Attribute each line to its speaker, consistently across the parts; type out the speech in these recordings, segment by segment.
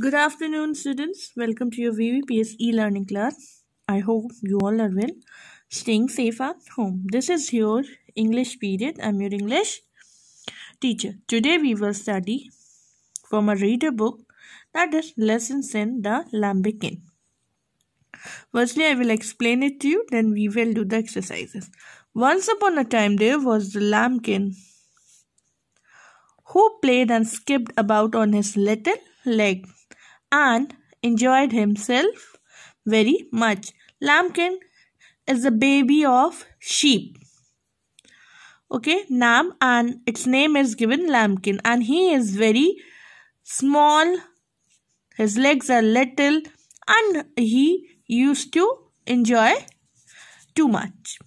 Speaker 1: Good afternoon students. Welcome to your VVPS e-learning class. I hope you all are well. Staying safe at home. This is your English period. I'm your English teacher. Today we will study from a reader book that is Lessons in the Lambikin. Firstly, I will explain it to you. Then we will do the exercises. Once upon a time there was the lambkin who played and skipped about on his little leg and enjoyed himself very much. Lambkin is the baby of sheep. Okay, Nam and its name is given Lambkin and he is very small. His legs are little and he used to enjoy too much.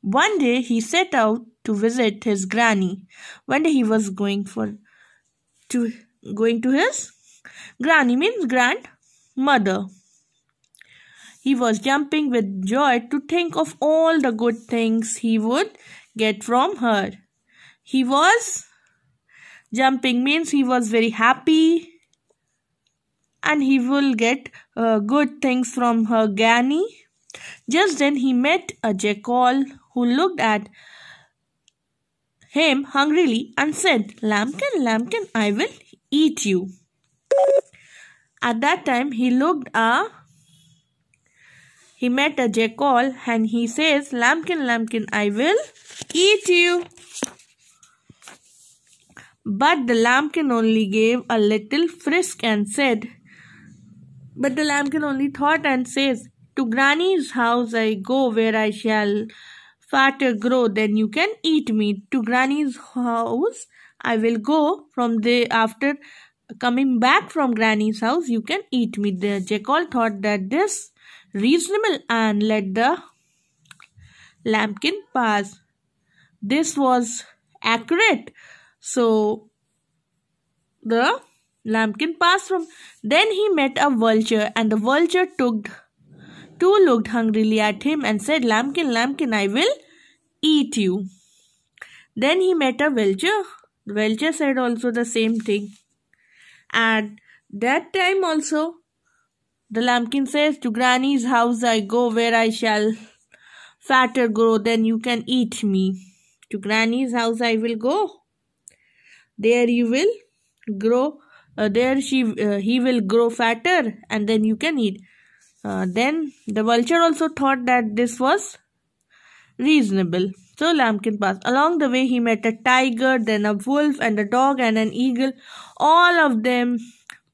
Speaker 1: One day he set out to visit his granny. One day he was going for to going to his Granny means grandmother. He was jumping with joy to think of all the good things he would get from her. He was jumping means he was very happy and he will get uh, good things from her granny. Just then he met a jackal who looked at him hungrily and said, Lambkin, Lambkin, I will eat you. At that time, he looked a he met a jackal and he says, Lambkin, Lambkin, I will eat you. But the lambkin only gave a little frisk and said, But the lambkin only thought and says, To granny's house I go where I shall fatter grow, then you can eat me. To granny's house I will go from the after coming back from granny's house you can eat me. there jackal thought that this reasonable and let the lambkin pass this was accurate so the lambkin passed from then he met a vulture and the vulture took two looked hungrily at him and said lambkin lambkin i will eat you then he met a vulture the vulture said also the same thing at that time also, the lambkin says, To granny's house I go, where I shall fatter grow, then you can eat me. To granny's house I will go. There you will grow. Uh, there she uh, he will grow fatter and then you can eat. Uh, then the vulture also thought that this was reasonable. So Lambkin passed. Along the way, he met a tiger, then a wolf, and a dog, and an eagle. All of them,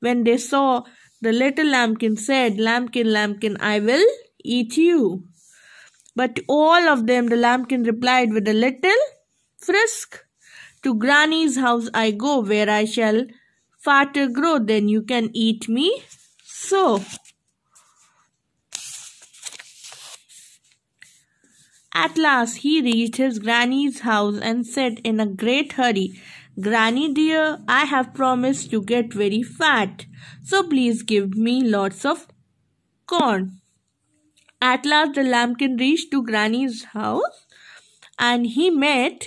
Speaker 1: when they saw the little lambkin, said, Lambkin, lambkin, I will eat you. But to all of them, the lambkin replied with a little frisk. To Granny's house I go, where I shall fatter grow, then you can eat me. So, At last he reached his granny's house and said in a great hurry, Granny dear, I have promised to get very fat, so please give me lots of corn. At last the lambkin reached to Granny's house and he met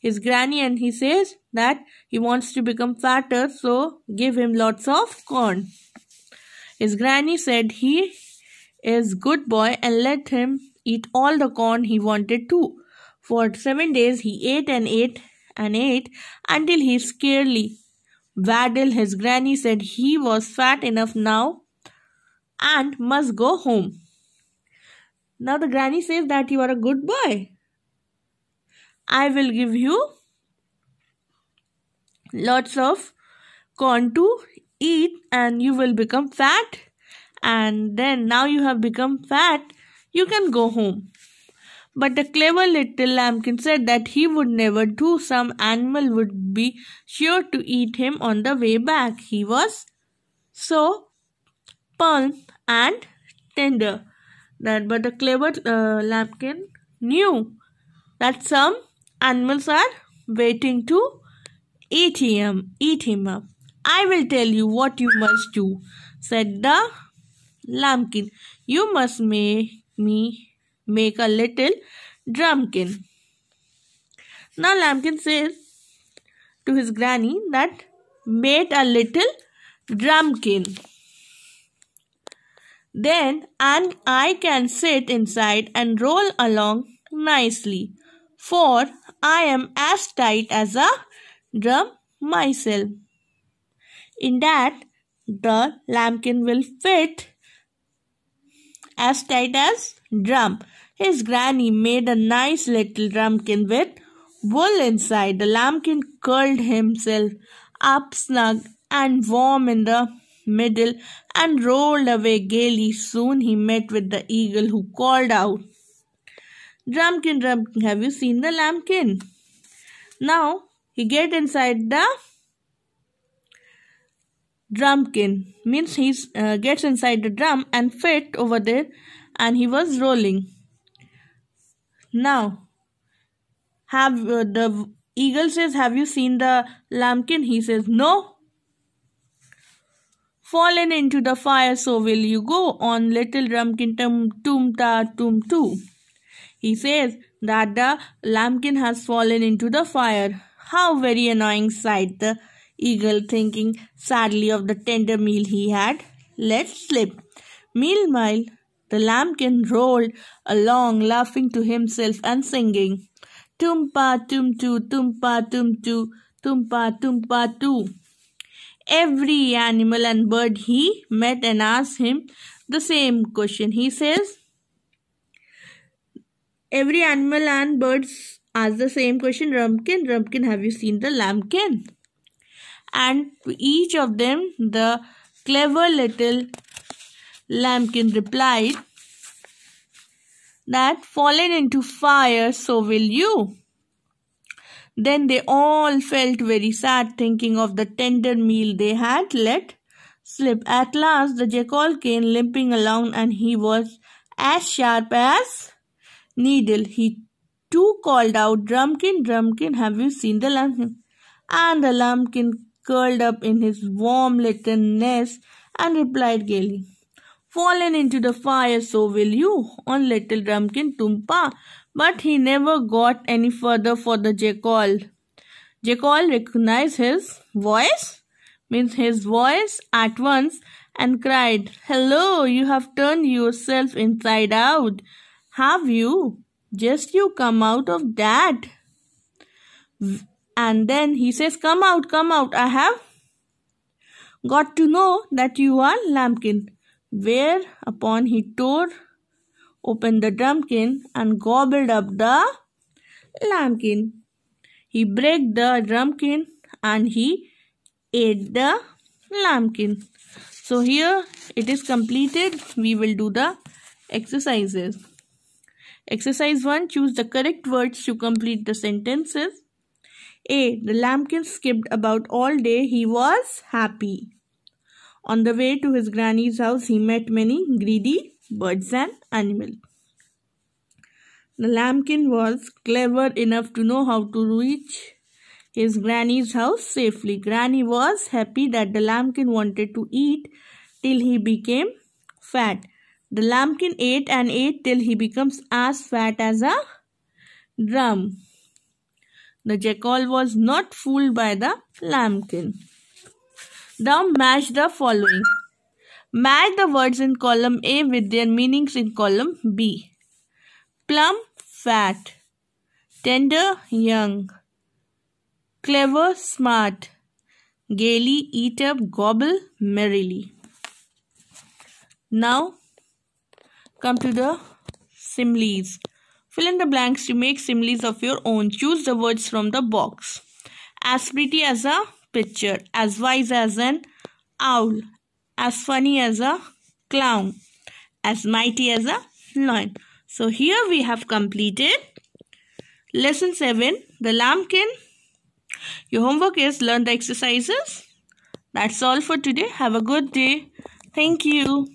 Speaker 1: his granny and he says that he wants to become fatter, so give him lots of corn. His granny said he is good boy and let him eat all the corn he wanted to. For seven days he ate and ate and ate until he scarcely waddled. His granny said he was fat enough now and must go home. Now the granny says that you are a good boy. I will give you lots of corn to eat and you will become fat and then now you have become fat you can go home. But the clever little lambkin said that he would never do. Some animal would be sure to eat him on the way back. He was so plump and tender that, but the clever uh, lambkin knew that some animals are waiting to eat him. Eat him up. I will tell you what you must do," said the lambkin. "You must make me make a little drumkin. Now Lambkin says to his granny that made a little drumkin. Then and I can sit inside and roll along nicely, for I am as tight as a drum myself. In that, the lambkin will fit as tight as drum. His granny made a nice little drumkin with wool inside. The lambkin curled himself up snug and warm in the middle and rolled away gaily. Soon he met with the eagle who called out, "Drumkin, drumkin, have you seen the lambkin? Now he get inside the drumkin means he uh, gets inside the drum and fit over there and he was rolling now have uh, the eagle says have you seen the lambkin he says no fallen into the fire so will you go on little drumkin tum tum ta tum too he says that the lambkin has fallen into the fire how very annoying sight the Eagle, thinking sadly of the tender meal he had, let slip. Meanwhile, the lambkin rolled along, laughing to himself and singing, Tumpa, tumtu, tumpa, tumtu, tumpa, tumpa, tu. Every animal and bird he met and asked him the same question. He says, Every animal and birds ask the same question, Rumpkin, Rumpkin, have you seen the lambkin? and to each of them the clever little lambkin replied that fallen into fire so will you then they all felt very sad thinking of the tender meal they had let slip at last the jackal came limping along and he was as sharp as needle he too called out "Drumkin, Drumkin, have you seen the lambkin and the lambkin curled up in his warm little nest, and replied gaily, Fallen into the fire, so will you, on little drumkin Tumpa. But he never got any further for the jackal. Jackal recognized his voice, means his voice at once, and cried, Hello, you have turned yourself inside out. Have you? Just you come out of that. And then he says, Come out, come out, I have got to know that you are Lambkin. Whereupon he tore open the drumkin and gobbled up the lambkin. He broke the drumkin and he ate the lambkin. So here it is completed. We will do the exercises. Exercise 1. Choose the correct words to complete the sentences. A The lambkin skipped about all day. He was happy. On the way to his granny's house, he met many greedy birds and animals. The lambkin was clever enough to know how to reach his granny's house safely. Granny was happy that the lambkin wanted to eat till he became fat. The lambkin ate and ate till he becomes as fat as a drum. The jackal was not fooled by the lambkin. Now match the following. Match the words in column A with their meanings in column B. Plum, fat. Tender, young. Clever, smart. Gaily, eat up, gobble, merrily. Now, come to the similes. Fill in the blanks to make similes of your own. Choose the words from the box. As pretty as a picture. As wise as an owl. As funny as a clown. As mighty as a lion. So here we have completed lesson 7. The lambkin. Your homework is learn the exercises. That's all for today. Have a good day. Thank you.